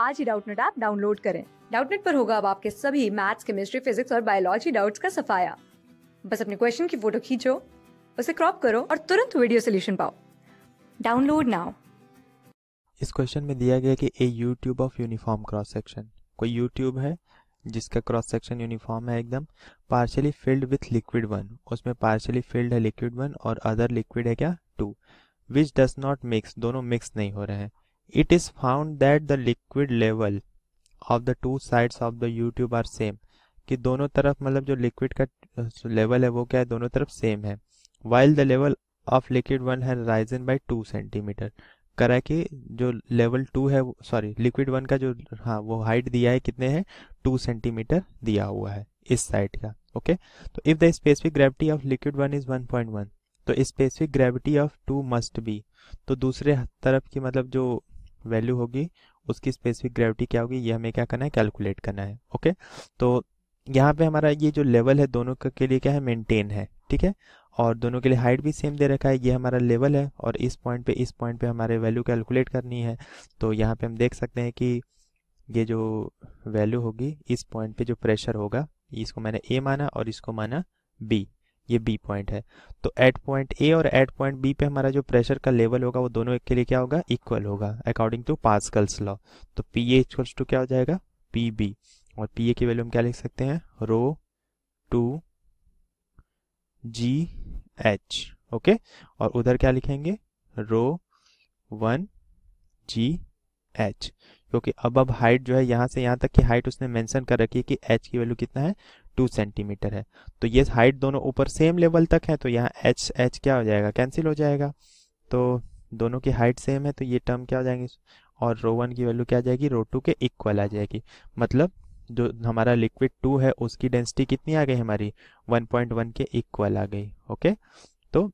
आज ही Doubtnut app download करें डाउटनेट पर होगा अब आपके सभी मैथ्स केमिस्ट्री फिजिक्स और बायोलॉजी डाउट्स का सफाया बस अपने क्वेश्चन की फोटो खींचो उसे क्रॉप करो और तुरंत वीडियो सोल्यूशन पाओ डाउनलोड नाउ इस क्वेश्चन में दिया गया कि a U tube of uniform cross section कोई यूट्यूब है जिसका क्रॉस सेक्शन यूनिफॉर्म है एकदम partially filled with liquid one उसमें पार्शियली फिल्ड है लिक्विड वन और अदर लिक्विड है क्या two which does not mix दोनों मिक्स नहीं हो रहे हैं it is found that the liquid level of the two sides of the YouTube are same कि दोनों तरफ मतलब जो लिक्विड का लेवल है वो क्या है दोनों तरफ सेम है while the level of liquid one है राइजन बाई टू सेंटीमीटर करा कि जो लेवल टू है सॉरी लिक्विड वन का जो हाँ वो हाइट दिया है कितने हैं टू सेंटीमीटर दिया हुआ है इस साइड का ओके तो if the specific gravity of liquid one is one point one तो specific gravity of two must be तो दूसरे तरफ की मतलब जो वैल्यू होगी उसकी स्पेसिफिक ग्रेविटी क्या होगी ये हमें क्या करना है कैलकुलेट करना है ओके तो यहाँ पे हमारा ये जो लेवल है दोनों के लिए क्या है मेंटेन है ठीक है और दोनों के लिए हाइट भी सेम दे रखा है ये हमारा लेवल है और इस पॉइंट पे इस पॉइंट पे हमारे वैल्यू कैलकुलेट करनी है तो यहाँ पे हम देख सकते हैं कि ये जो वैल्यू होगी इस पॉइंट पे जो प्रेशर होगा इसको मैंने ए माना और इसको माना बी ये बी पॉइंट है तो एट पॉइंट ए और एट पॉइंट बी पे हमारा जो प्रेशर का लेवल होगा वो दोनों एक के लिए क्या होगा इक्वल होगा अकॉर्डिंग टू पास्कल्स लॉ तो पी ए इक्वल्स टू क्या हो जाएगा पी बी और पी ए की वैल्यू हम क्या लिख सकते हैं rho two g h okay और उधर क्या लिखेंगे रो वन जी एच क्योंकि अब अब हाइट जो है यहां से यहां तक की हाइट उसने मेंशन कर रखी है कि एच की वैल्यू कितना है टू सेंटीमीटर है तो ये हाइट दोनों ऊपर सेम लेवल तक है तो यहाँ एच एच क्या हो जाएगा कैंसिल हो जाएगा तो दोनों की हाइट सेम है तो ये टर्म क्या हो जाएंगे और रो वन की वैल्यू क्या आ जाएगी रो टू के इक्वल आ जाएगी मतलब जो हमारा लिक्विड टू है उसकी डेंसिटी कितनी आ गई हमारी 1.1 के इक्वल आ गई ओके तो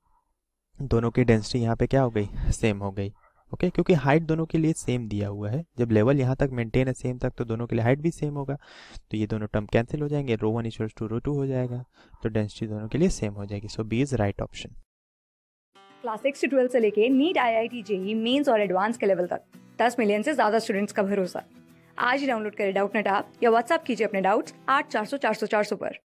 दोनों की डेंसिटी यहाँ पे क्या हो गई सेम हो गई ओके क्योंकि हाइट दोनों के लिए सेम दिया हुआ है जब लेवल यहाँ तक मेंटेन है सेम तक तो दोनों के लिए हाइट भी सेम होगा तो ये दोनों टर्म कैंसिल हो जाएंगे rho one equals to rho two हो जाएगा तो डेंसिटी दोनों के लिए सेम हो जाएगी so B is right option class six से ट्वेल्थ से लेके NEET I I T JEE mains और एडवांस के लेवल तक दस मिलियन से ज्यादा स्टूडेंट्स का भरोसा आज ही डाउनलोड करें डाउट नेट आप या व्हाट्सअप कीजिए अपने डाउट्स आठ चार सौ चार सौ चार सौ पर